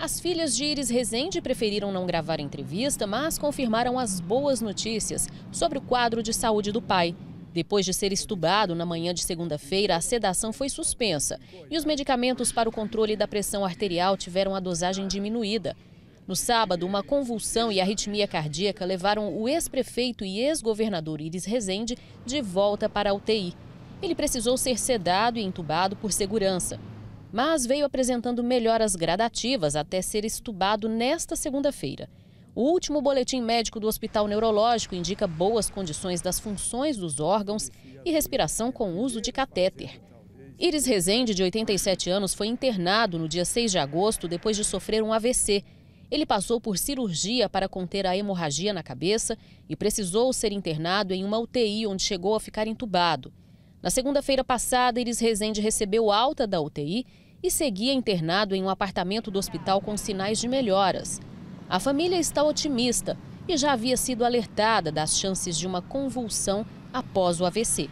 As filhas de Iris Rezende preferiram não gravar entrevista, mas confirmaram as boas notícias sobre o quadro de saúde do pai. Depois de ser estubado na manhã de segunda-feira, a sedação foi suspensa e os medicamentos para o controle da pressão arterial tiveram a dosagem diminuída. No sábado, uma convulsão e arritmia cardíaca levaram o ex-prefeito e ex-governador Iris Rezende de volta para a UTI. Ele precisou ser sedado e entubado por segurança mas veio apresentando melhoras gradativas até ser estubado nesta segunda-feira. O último boletim médico do Hospital Neurológico indica boas condições das funções dos órgãos e respiração com uso de catéter. Iris Rezende, de 87 anos, foi internado no dia 6 de agosto depois de sofrer um AVC. Ele passou por cirurgia para conter a hemorragia na cabeça e precisou ser internado em uma UTI, onde chegou a ficar entubado. Na segunda-feira passada, Iris Rezende recebeu alta da UTI e seguia internado em um apartamento do hospital com sinais de melhoras. A família está otimista e já havia sido alertada das chances de uma convulsão após o AVC.